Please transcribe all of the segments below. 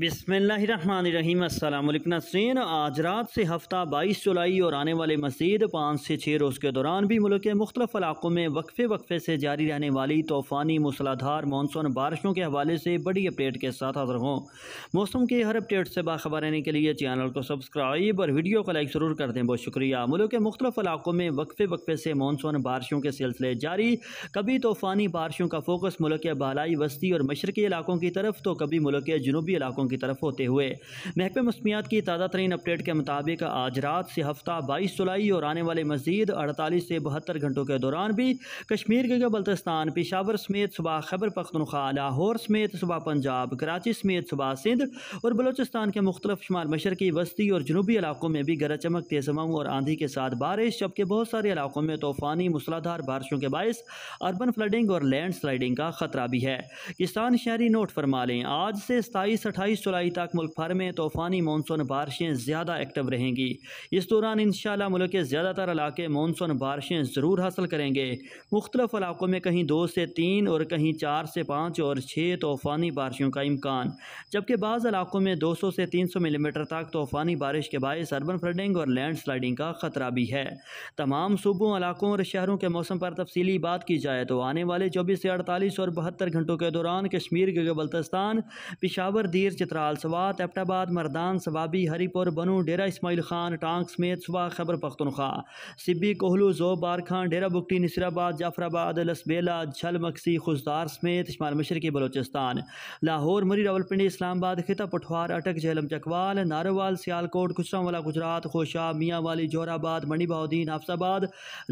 बिसमीम नासरीन आज रात से हफ्ता बाईस जुलाई और आने वाले मजीद पाँच से छः रोज़ के दौरान भी मुल्क के मुख्तफ इलाकों में वक्फे वक्फे से जारी रहने वाली तूफ़ानी मूसलाधार मानसून बारिशों के हवाले से बड़ी अपडेट के साथ हाजिर हों मौसम के हर अपडेट से बाखबर रहने के लिए चैनल को सब्सक्राइब और वीडियो को लाइक ज़रूर कर दें बहुत शुक्रिया मुल्क के मुख्तफ इलाकों में वक्फे वक्फे से मानसून बारिशों के सिलसिले जारी कभी तूफ़ानी बारिशों का फोकस मुल्क के बालाई वस्ती और मशरकी इलाकों की तरफ तो कभी मुल्क के जनूबी इलाकों की तरफ होते हुए महकमे मौसमियात की ताज़ा तरीन अपडेट के मुताबिक आज रात से हफ्ता बाईस जुलाई और आने वाले मजीद अड़तालीस से बहत्तर घंटों के दौरान भी कश्मीर के बल्तिस्तान पिशावर समेत सुबह खैबर पख्तनख्वा लाहौर समेत सुबह पंजाब कराची समेत सुबह सिंध और बलोचिस्तान के मुख्तलिफ शुमार मशरकी वस्ती और जनूबी इलाकों में भी गरज चमक तेज हवाओं और आंधी के साथ बारिश जबकि बहुत सारे इलाकों में तूफ़ानी मूसलाधार बारिशों के बायस अर्बन फ्लडिंग और लैंड स्लाइडिंग का खतरा भी है किसान शहरी नोट फरमा लें आज से सताईस अठाईस अट्ठाईस जुलाई तक मुल्क भर में तूफ़ानी मानसून बारिशें ज़्यादा एक्टिव रहेंगी इस दौरान इन मुल्क के ज़्यादातर इलाके मानसून बारिशें ज़रूर हासिल करेंगे मुख्तलिफ इलाकों में कहीं दो से तीन और कहीं चार से पाँच और छः तूफ़ानी बारिशों का इम्कान जबकि बाज़ इलाकों में दो सौ से तीन सौ मिलीमीटर तक तूफ़ानी बारिश के बायस अर्बन फ्लडिंग और लैंड स्लाइडिंग का ख़तरा भी है तमाम सूबों इलाकों और शहरों के मौसम पर तफसीली बात की जाए तो आने वाले चौबीस से अड़तालीस और बहत्तर घंटों के दौरान कश्मीर के बल्तस्तान पिशावर दीर चित्राल सवात एपटाबाद मरदान सवाबी हरीपुर बनू डेरा इसमाइल खान टांग समेत सुबह खबर पख्तनख्वा सिब्बी कोहलू जो खान डेरा बुकटी नसराबाद जाफराबाद लसबेला झल मक्सी खुशदार समेत शमाल के बलोचिस्तान लाहौर मरी रावलपिंडी इस्लामाबाद खिता पठवार अटक झेलम चकवाल नारोवाल सियालकोट कुचरावाला गुजरात खोशा मियाँ वाली जोहराबाद मणिबाउद्दीन हाफसाबाद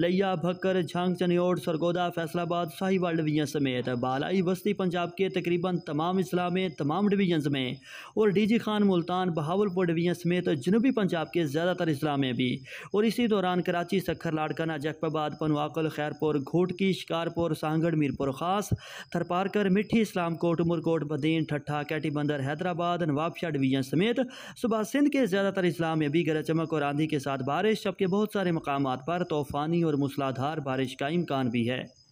लिया भक्कर झांग चनियोड सरगोदा फैसलाबाद साहिवाल डिवीजन समेत बालाई बस्ती पंजाब के तकरीबन तमाम इस्लामे तमाम डिवीजन में और डीजी खान मुल्तान बहावलपुर डिवीजन समेत जनूबी पंजाब के ज़्यादातर ज़िला में भी और इसी दौरान कराची सखर लाडकाना जकपाबाद पनवाकल खैरपुर घोटकी शिकारपुर सांगढ़ मीरपुर खास थरपारकर मिठी इस्लामकोट उमरकोट बदीन ठट्ठा कैटी बंदर हैदराबाद नवाबशाह डिवीजन समेत सुबह सिंध के ज़्यादातर इस्लाम में भी गरज चमक और आंधी के साथ बारिश जबकि बहुत सारे मकाम पर तूफ़ानी और मूसलाधार बारिश का इम्कान भी है